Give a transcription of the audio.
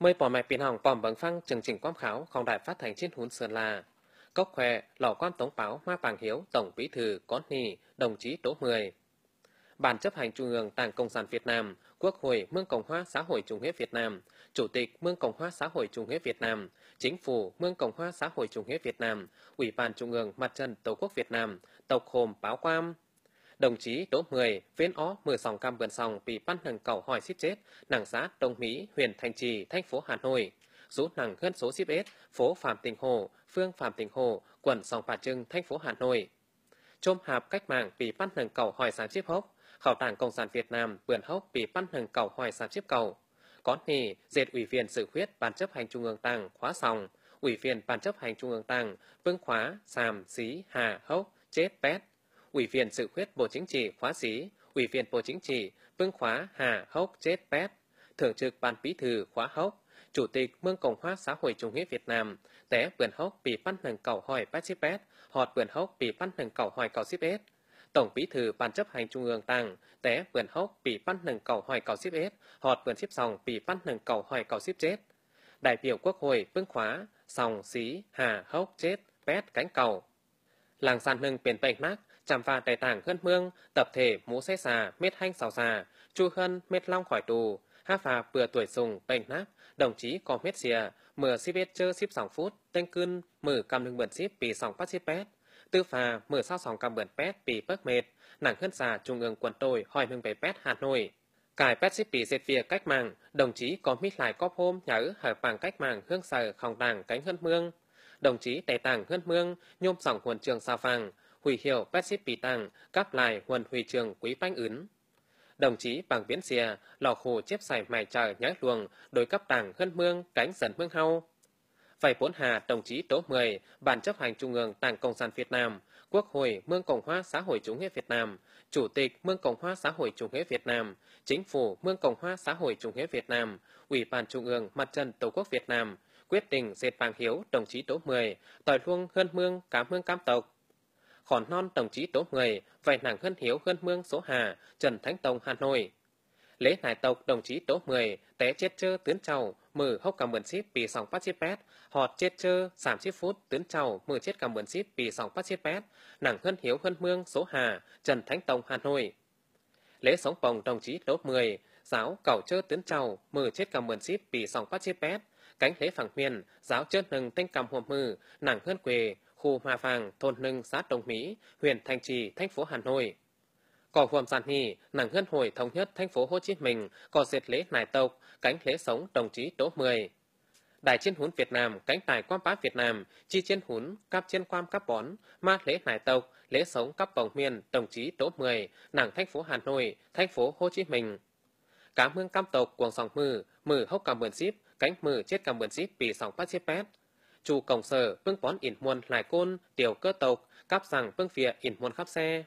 mời bỏ mẹ biển hỏng bỏm bằng phăng chương trình quám khảo không đài phát thanh trên hún sơn la cốc khoe lò quan tống báo ma vàng hiếu tổng bí thư con nì đồng chí đỗ mười Ban chấp hành Trung ương Đảng Cộng sản Việt Nam, Quốc hội Mương Cộng hòa xã hội Chủ nghĩa Việt Nam, Chủ tịch Mương Cộng hòa xã hội Chủ nghĩa Việt Nam, Chính phủ Mương Cộng hòa xã hội Chủ nghĩa Việt Nam, Ủy ban Trung ương Mặt trận Tổ quốc Việt Nam, Tộc Hồn Báo Quam, đồng chí Đỗ Mười, viên ó mười sòng cam vườn sòng bị bắt hằng cầu hỏi xít chết, nàng xã Đông Mỹ, huyện thanh Trì, thành phố Hà Nội. Rút nàng gân số xíp ết, phố Phạm Tình Hồ, phương Phạm Tình Hồ, quận Sòng Phà Trưng, thành phố Hà Nội. Chôm hạp cách mạng bị bắt hằng cầu hỏi xám xíp hốc, khảo tàng Cộng sản Việt Nam vườn hốc bị bắt hằng cầu hỏi xám xíp cầu. Có nì, dệt ủy viên sự khuyết ban chấp hành trung ương Đảng khóa sòng, ủy viên ban chấp hành trung ương Đảng, vương khóa, sàm, xí, hà, hốc, chết, pét, Ủy viên dự khuyết Bộ Chính trị khóa dí, Ủy viên Bộ Chính trị, Vương khóa Hà Hốc Chết Pép, Thường trực Ban Bí thư khóa Hốc, Chủ tịch Mương Cộng hòa xã hội chủ nghĩa Việt Nam, té vườn hốc bị văn nâng cầu hỏi bác chiếc bét, họt vườn hốc bị văn nâng cầu hỏi cầu xếp ết. Tổng bí thư Ban chấp hành Trung ương Tăng, té vườn hốc bị văn nâng cầu hỏi cầu xếp ết, họt vườn xếp sòng bị văn nâng cầu hỏi cầu xếp chết. Đại biểu Quốc hội Vương khóa, Sòng, Xí, Hà, Hốc, Chết, Pét, Cánh Cầu. Làng sàn hưng biển bệnh mát, chạm phạt tài tảng khơn mương, tập thể mũ xe xà, mết hanh xào xà, chu khân, mết long khỏi tù, hát phà bừa tuổi sùng, bệnh nát đồng chí có mết xìa, mở xếp bết chơ xếp sòng phút, tên cưng, mở cầm lưng bẩn xếp bị sòng phát xếp bét. Tư phà mở sao sòng cầm bẩn bét bị bớt mệt, nặng hơn xà trung ương quần tôi hỏi mừng về bét Hà Nội. Cải bét xếp bị dệt việc cách mạng, đồng chí có mít lại cóp hôm nhà ứ hở bằng cách mạng hương sở khòng đảng cánh hân mương. Đồng chí tài tàng hân mương, nhôm sòng huần trường sao vàng, Hủy hiệu Pasit Pì Tăng, cáp lại huần huy trường quý bánh ứng. Đồng chí bằng viễn xìa, lò khổ chép xài mài trời nhái luồng, đối cấp đảng hân mương, cánh dần mương hau. Phải bốn hà đồng chí Tố Mười, Ban chấp hành Trung ương Đảng Cộng sản Việt Nam, Quốc hội Mương Cộng hòa xã hội chủ nghĩa Việt Nam, Chủ tịch Mương Cộng hòa xã hội chủ nghĩa Việt Nam, Chính phủ Mương Cộng hòa xã hội chủ nghĩa Việt Nam, Ủy ban Trung ương Mặt trận Tổ quốc Việt Nam, quyết định dệt vàng hiếu đồng chí Tố Mười, tỏi luông hơn mương cá mương cam tộc, khỏ non đồng chí Tố Người, vài nàng hân hiếu hân mương số Hà, Trần Thánh Tông Hà Nội. Lễ hải tộc đồng chí Tố Người, té chết chơ tướng trầu, mử hốc cầm bẩn ship vì sòng phát chết bét, họt chết chơ, giảm chết phút, tướng trầu, mử chết cầm bẩn ship vì sòng phát chết bét, nàng hân hiếu hân mương số Hà, Trần Thánh Tông Hà Nội. Lễ sống phòng đồng chí Tố Người, giáo cầu chơ tướng trầu, mử chết cầm bẩn ship vì sòng phát chết bét, cánh lễ phẳng huyền, giáo chơ nừng tinh cầm hồn mừ nàng hân quề, khu Hoa Phàng, thôn Nưng, xã Đông Mỹ, huyện Thanh Trì, thành phố Hà Nội. cỏ hôm sản hì, nàng ngân hồi thống nhất thành phố Hồ Chí Minh, cỏ diệt lễ nài tộc, cánh lễ sống đồng chí Đỗ Mười. Đại chiến hún Việt Nam, cánh tài quan bá Việt Nam, chi chiến hún, cáp chiến quan cáp bón, ma lễ nài tộc, lễ sống cáp vòng miền, đồng chí Đỗ Mười, nàng thành phố Hà Nội, thành phố Hồ Chí Minh. cám ơn cam tộc quần sòng mừ, mừ hốc cảm mượn ship, cánh mừ chết cảm mượn ship bị sòng phát xếp bét chủ cổng sở phương quán ỉn muôn lại côn tiểu cơ tộc cáp rằng phương phía ỉn muôn khắp xe